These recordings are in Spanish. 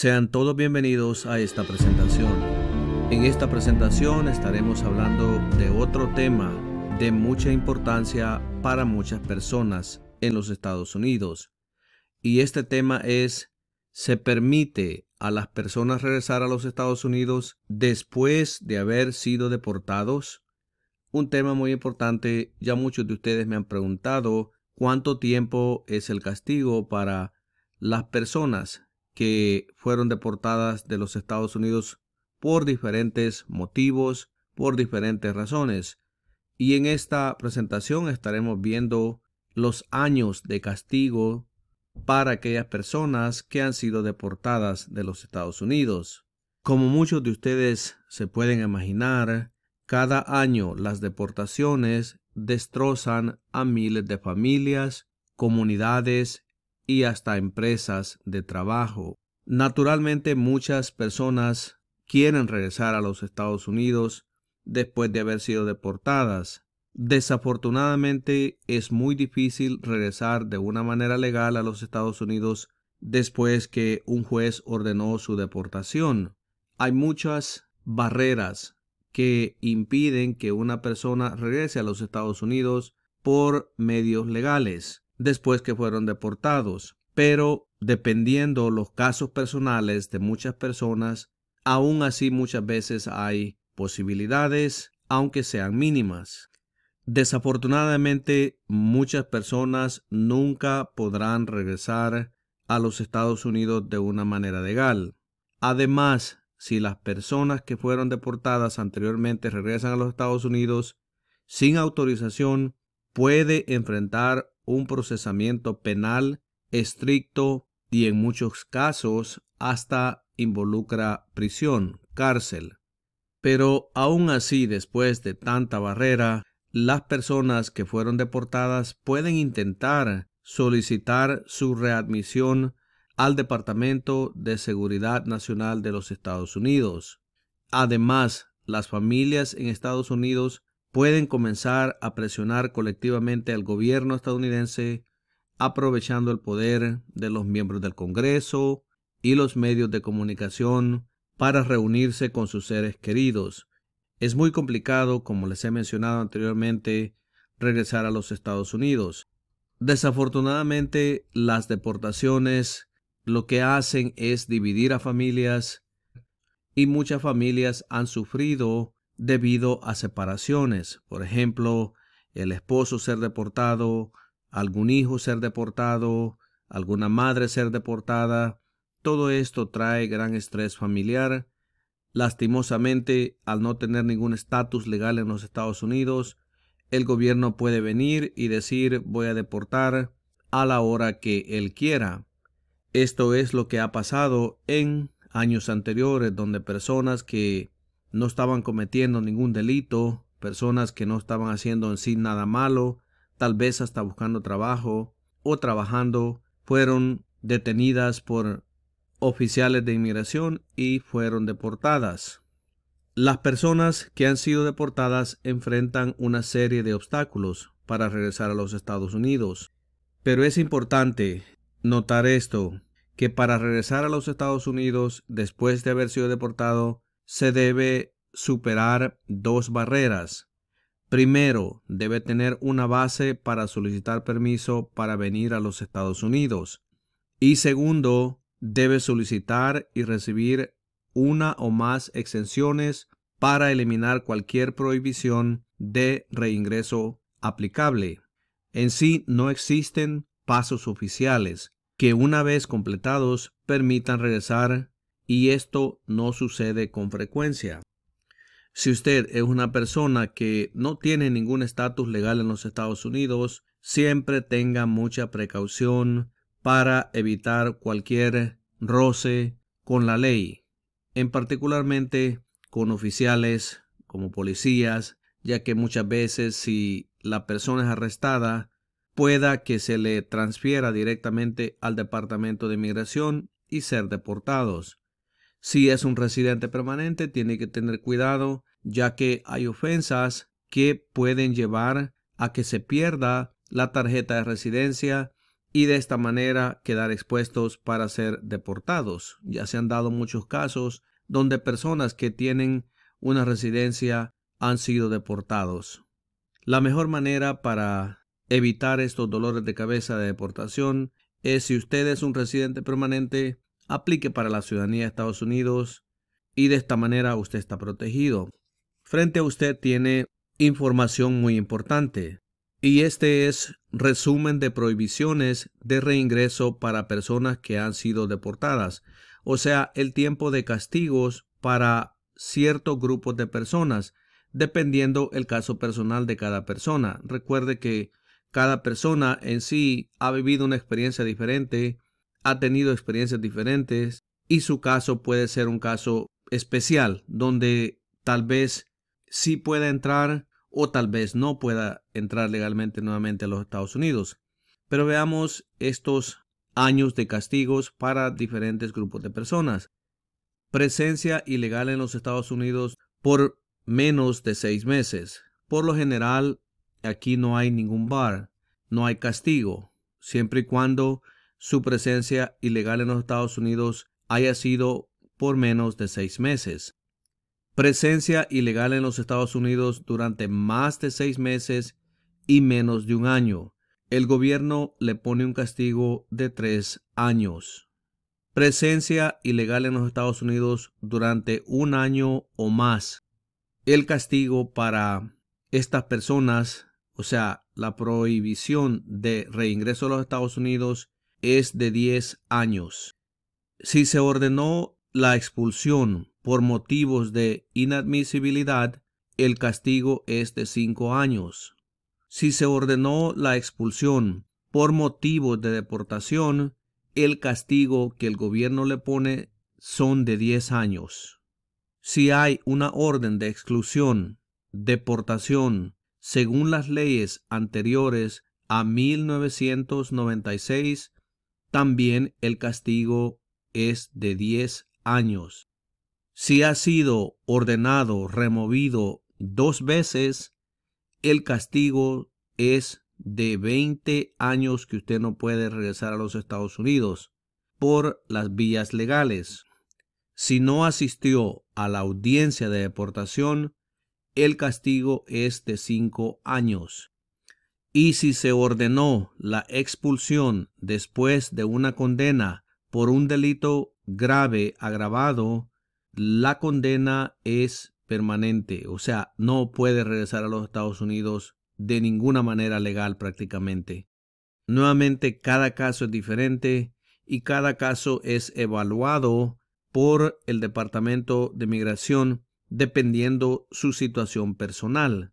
Sean todos bienvenidos a esta presentación. En esta presentación estaremos hablando de otro tema de mucha importancia para muchas personas en los Estados Unidos. Y este tema es, ¿se permite a las personas regresar a los Estados Unidos después de haber sido deportados? Un tema muy importante, ya muchos de ustedes me han preguntado cuánto tiempo es el castigo para las personas que fueron deportadas de los Estados Unidos por diferentes motivos, por diferentes razones. Y en esta presentación estaremos viendo los años de castigo para aquellas personas que han sido deportadas de los Estados Unidos. Como muchos de ustedes se pueden imaginar, cada año las deportaciones destrozan a miles de familias, comunidades y hasta empresas de trabajo. Naturalmente muchas personas quieren regresar a los Estados Unidos después de haber sido deportadas. Desafortunadamente es muy difícil regresar de una manera legal a los Estados Unidos después que un juez ordenó su deportación. Hay muchas barreras que impiden que una persona regrese a los Estados Unidos por medios legales después que fueron deportados, pero dependiendo los casos personales de muchas personas, aún así muchas veces hay posibilidades, aunque sean mínimas. Desafortunadamente, muchas personas nunca podrán regresar a los Estados Unidos de una manera legal. Además, si las personas que fueron deportadas anteriormente regresan a los Estados Unidos sin autorización, puede enfrentar un procesamiento penal estricto y en muchos casos hasta involucra prisión, cárcel. Pero aún así, después de tanta barrera, las personas que fueron deportadas pueden intentar solicitar su readmisión al Departamento de Seguridad Nacional de los Estados Unidos. Además, las familias en Estados Unidos pueden comenzar a presionar colectivamente al gobierno estadounidense aprovechando el poder de los miembros del Congreso y los medios de comunicación para reunirse con sus seres queridos. Es muy complicado, como les he mencionado anteriormente, regresar a los Estados Unidos. Desafortunadamente, las deportaciones lo que hacen es dividir a familias y muchas familias han sufrido debido a separaciones, por ejemplo, el esposo ser deportado, algún hijo ser deportado, alguna madre ser deportada, todo esto trae gran estrés familiar. Lastimosamente, al no tener ningún estatus legal en los Estados Unidos, el gobierno puede venir y decir voy a deportar a la hora que él quiera. Esto es lo que ha pasado en años anteriores, donde personas que no estaban cometiendo ningún delito, personas que no estaban haciendo en sí nada malo, tal vez hasta buscando trabajo o trabajando, fueron detenidas por oficiales de inmigración y fueron deportadas. Las personas que han sido deportadas enfrentan una serie de obstáculos para regresar a los Estados Unidos. Pero es importante notar esto, que para regresar a los Estados Unidos después de haber sido deportado, se debe superar dos barreras. Primero, debe tener una base para solicitar permiso para venir a los Estados Unidos. Y segundo, debe solicitar y recibir una o más exenciones para eliminar cualquier prohibición de reingreso aplicable. En sí no existen pasos oficiales que una vez completados permitan regresar y esto no sucede con frecuencia. Si usted es una persona que no tiene ningún estatus legal en los Estados Unidos, siempre tenga mucha precaución para evitar cualquier roce con la ley, en particularmente con oficiales como policías, ya que muchas veces si la persona es arrestada, pueda que se le transfiera directamente al Departamento de Inmigración y ser deportados. Si es un residente permanente, tiene que tener cuidado, ya que hay ofensas que pueden llevar a que se pierda la tarjeta de residencia y de esta manera quedar expuestos para ser deportados. Ya se han dado muchos casos donde personas que tienen una residencia han sido deportados. La mejor manera para evitar estos dolores de cabeza de deportación es si usted es un residente permanente, aplique para la ciudadanía de Estados Unidos y de esta manera usted está protegido. Frente a usted tiene información muy importante y este es resumen de prohibiciones de reingreso para personas que han sido deportadas, o sea, el tiempo de castigos para ciertos grupos de personas, dependiendo el caso personal de cada persona. Recuerde que cada persona en sí ha vivido una experiencia diferente ha tenido experiencias diferentes y su caso puede ser un caso especial donde tal vez sí pueda entrar o tal vez no pueda entrar legalmente nuevamente a los Estados Unidos. Pero veamos estos años de castigos para diferentes grupos de personas. Presencia ilegal en los Estados Unidos por menos de seis meses. Por lo general, aquí no hay ningún bar, no hay castigo, siempre y cuando su presencia ilegal en los Estados Unidos haya sido por menos de seis meses. Presencia ilegal en los Estados Unidos durante más de seis meses y menos de un año. El gobierno le pone un castigo de tres años. Presencia ilegal en los Estados Unidos durante un año o más. El castigo para estas personas, o sea, la prohibición de reingreso a los Estados Unidos es de 10 años. Si se ordenó la expulsión por motivos de inadmisibilidad, el castigo es de 5 años. Si se ordenó la expulsión por motivos de deportación, el castigo que el gobierno le pone son de 10 años. Si hay una orden de exclusión, deportación, según las leyes anteriores a 1996, también el castigo es de diez años. Si ha sido ordenado, removido dos veces, el castigo es de 20 años que usted no puede regresar a los Estados Unidos por las vías legales. Si no asistió a la audiencia de deportación, el castigo es de 5 años. Y si se ordenó la expulsión después de una condena por un delito grave agravado, la condena es permanente, o sea, no puede regresar a los Estados Unidos de ninguna manera legal prácticamente. Nuevamente, cada caso es diferente y cada caso es evaluado por el Departamento de Migración dependiendo su situación personal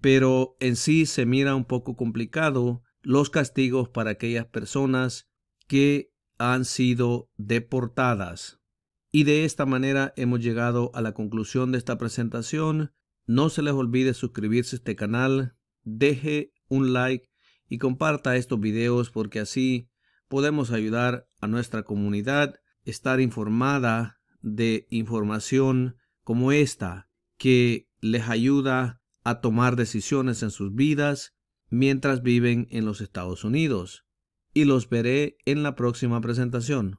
pero en sí se mira un poco complicado los castigos para aquellas personas que han sido deportadas. Y de esta manera hemos llegado a la conclusión de esta presentación. No se les olvide suscribirse a este canal, deje un like y comparta estos videos porque así podemos ayudar a nuestra comunidad estar informada de información como esta que les ayuda a tomar decisiones en sus vidas mientras viven en los Estados Unidos. Y los veré en la próxima presentación.